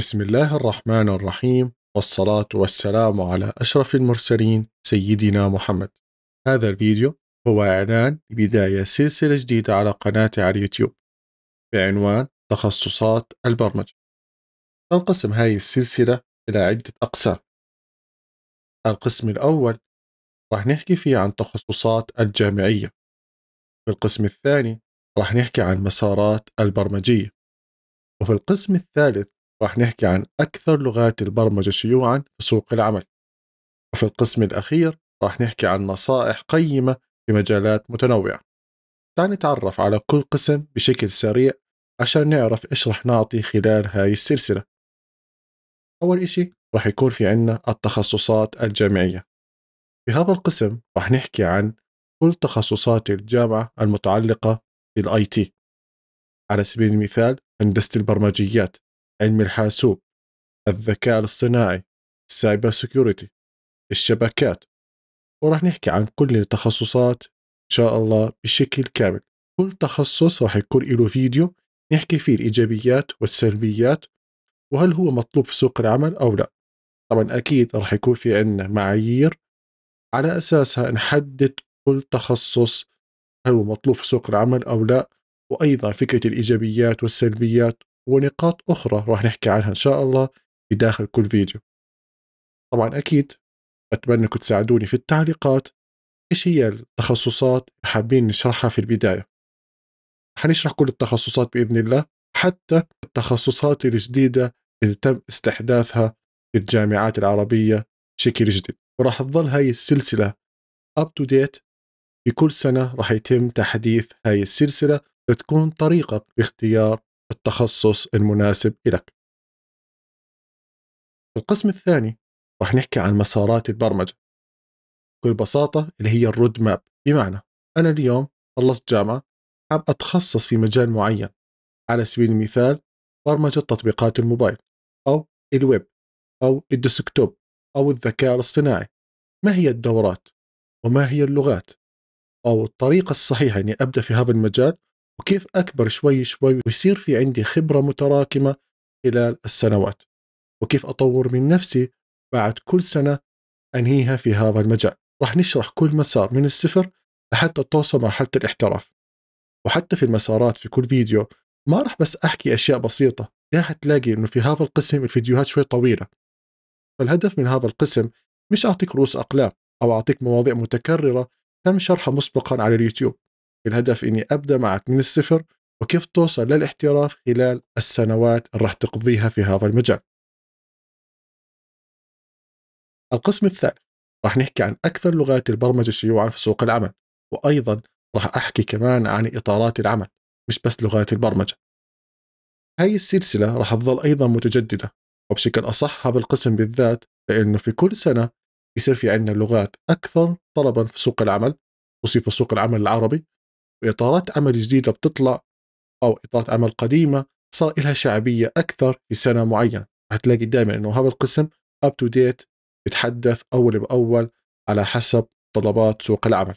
بسم الله الرحمن الرحيم والصلاة والسلام على أشرف المرسلين سيدنا محمد هذا الفيديو هو إعلان لبداية سلسلة جديدة على قناتي على اليوتيوب بعنوان تخصصات البرمجة تنقسم هذه السلسلة إلى عدة أقسام القسم الأول راح نحكي فيه عن تخصصات الجامعية في القسم الثاني راح نحكي عن مسارات البرمجية وفي القسم الثالث راح نحكي عن أكثر لغات البرمجة شيوعا في سوق العمل وفي القسم الأخير راح نحكي عن نصائح قيمة في مجالات متنوعة تعال نتعرف على كل قسم بشكل سريع عشان نعرف إيش راح نعطي خلال هاي السلسلة أول إشي راح يكون في عنا التخصصات الجامعية في هذا القسم راح نحكي عن كل تخصصات الجامعة المتعلقة بالاي تي على سبيل المثال هندسة البرمجيات علم الحاسوب الذكاء الاصطناعي السايبر سيكوريتي الشبكات وراح نحكي عن كل التخصصات إن شاء الله بشكل كامل كل تخصص راح يكون له فيديو نحكي فيه الإيجابيات والسلبيات وهل هو مطلوب في سوق العمل أو لا طبعا أكيد راح يكون في عندنا معايير على أساسها نحدد كل تخصص هل هو مطلوب في سوق العمل أو لا وأيضا فكرة الإيجابيات والسلبيات ونقاط أخرى راح نحكي عنها إن شاء الله في داخل كل فيديو طبعا أكيد أتمنى انكم تساعدوني في التعليقات ايش هي التخصصات اللي حابين نشرحها في البداية حنشرح كل التخصصات بإذن الله حتى التخصصات الجديدة اللي تم استحداثها في الجامعات العربية بشكل جديد وراح تظل هاي السلسلة up to date في كل سنة راح يتم تحديث هاي السلسلة لتكون طريقة لاختيار التخصص المناسب لك القسم الثاني راح نحكي عن مسارات البرمجة بكل بساطة اللي هي الرود ماب بمعنى أنا اليوم خلصت جامعة حاب أتخصص في مجال معين على سبيل المثال برمجة تطبيقات الموبايل أو الويب أو الديسكتوب أو الذكاء الاصطناعي ما هي الدورات وما هي اللغات أو الطريقة الصحيحة أني أبدأ في هذا المجال وكيف أكبر شوي شوي ويصير في عندي خبرة متراكمة خلال السنوات وكيف أطور من نفسي بعد كل سنة أنهيها في هذا المجال راح نشرح كل مسار من الصفر لحتى توصل مرحلة الاحتراف وحتى في المسارات في كل فيديو ما راح بس أحكي أشياء بسيطة لا حتلاقي أنه في هذا القسم الفيديوهات شوي طويلة فالهدف من هذا القسم مش أعطيك رؤوس أقلام أو أعطيك مواضيع متكررة تم شرحها مسبقا على اليوتيوب الهدف اني ابدا معك من الصفر وكيف توصل للاحتراف خلال السنوات اللي راح تقضيها في هذا المجال. القسم الثالث راح نحكي عن اكثر لغات البرمجه شيوعا في سوق العمل وايضا راح احكي كمان عن اطارات العمل مش بس لغات البرمجه. هاي السلسله راح تظل ايضا متجدده وبشكل اصح هذا القسم بالذات لانه في كل سنه بيصير في عندنا لغات اكثر طلبا في سوق العمل وصيف في سوق العمل العربي وإطارات عمل جديدة بتطلع أو إطارات عمل قديمة صار لها شعبية أكثر في سنة معينة هتلاقي دائما إنه هذا القسم up to date بتحدث أول بأول على حسب طلبات سوق العمل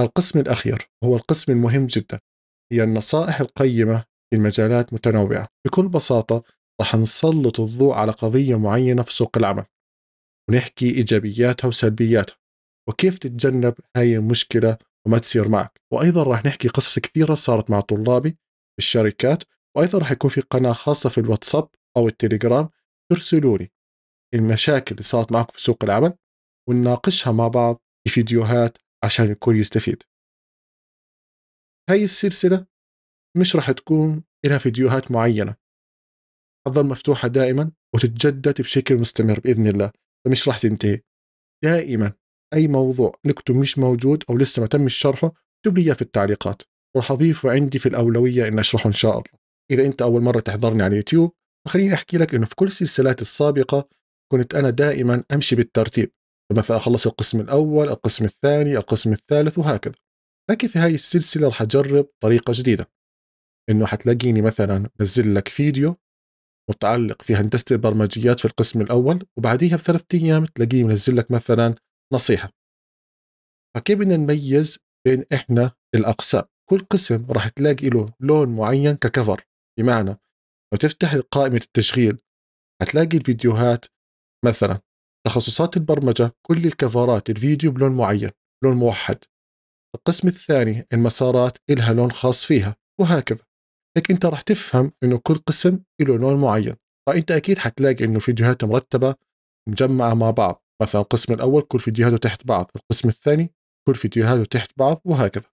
القسم الأخير هو القسم المهم جدا هي النصائح القيمة في المجالات متنوعة بكل بساطة رح نسلط الضوء على قضية معينة في سوق العمل ونحكي إيجابياتها وسلبياتها وكيف تتجنب هاي المشكله وما تصير معك وايضا راح نحكي قصص كثيره صارت مع طلابي في الشركات وايضا راح يكون في قناه خاصه في الواتساب او التليجرام ترسلوا لي المشاكل اللي صارت معكم في سوق العمل ونناقشها مع بعض في فيديوهات عشان الكل يستفيد هاي السلسله مش راح تكون لها فيديوهات معينه تظل مفتوحه دائما وتتجدد بشكل مستمر باذن الله فمش راح تنتهي دائما اي موضوع نكتب مش موجود او لسه ما تمش شرحه اكتب لي اياه في التعليقات راح اضيفه عندي في الاولويه ان اشرحه ان شاء الله اذا انت اول مره تحضرني على اليوتيوب فخليني احكي لك انه في كل السلسلات السابقه كنت انا دائما امشي بالترتيب مثلا اخلص القسم الاول القسم الثاني القسم الثالث وهكذا لكن في هاي السلسله راح اجرب طريقه جديده انه حتلاقيني مثلا بنزل لك فيديو متعلق في هندسه البرمجيات في القسم الاول وبعديها بثلاث ايام تلاقيه منزل لك مثلا نصيحه فكيف بدنا نميز بين احنا الاقسام كل قسم راح تلاقي له لون معين ككفر بمعنى لو تفتح قائمه التشغيل هتلاقي الفيديوهات مثلا تخصصات البرمجه كل الكفرات الفيديو بلون معين لون موحد القسم الثاني المسارات إلها لون خاص فيها وهكذا لكن انت راح تفهم انه كل قسم له لون معين فانت اكيد حتلاقي انه فيديوهات مرتبه مجمعه مع بعض مثلا القسم الأول كل فيديوهاته تحت بعض القسم الثاني كل فيديوهاته تحت بعض وهكذا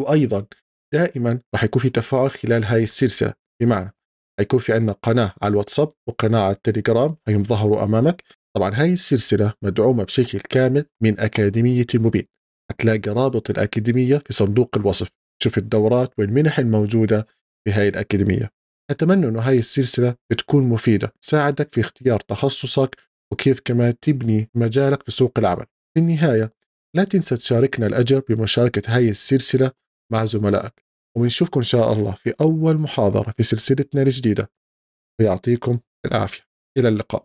وأيضا دائما راح يكون في تفاعل خلال هاي السلسلة بمعنى حيكون في عندنا قناة على الواتساب وقناة على التليجرام هيهم ظهروا أمامك طبعا هاي السلسلة مدعومة بشكل كامل من أكاديمية المبين هتلاقي رابط الأكاديمية في صندوق الوصف شوف الدورات والمنح الموجودة في هاي الأكاديمية أتمنى أنه هاي السلسلة بتكون مفيدة تساعدك في اختيار تخصصك وكيف كمان تبني مجالك في سوق العمل في النهاية لا تنسى تشاركنا الأجر بمشاركة هاي السلسلة مع زملائك ونشوفكم إن شاء الله في أول محاضرة في سلسلتنا الجديدة ويعطيكم العافية إلى اللقاء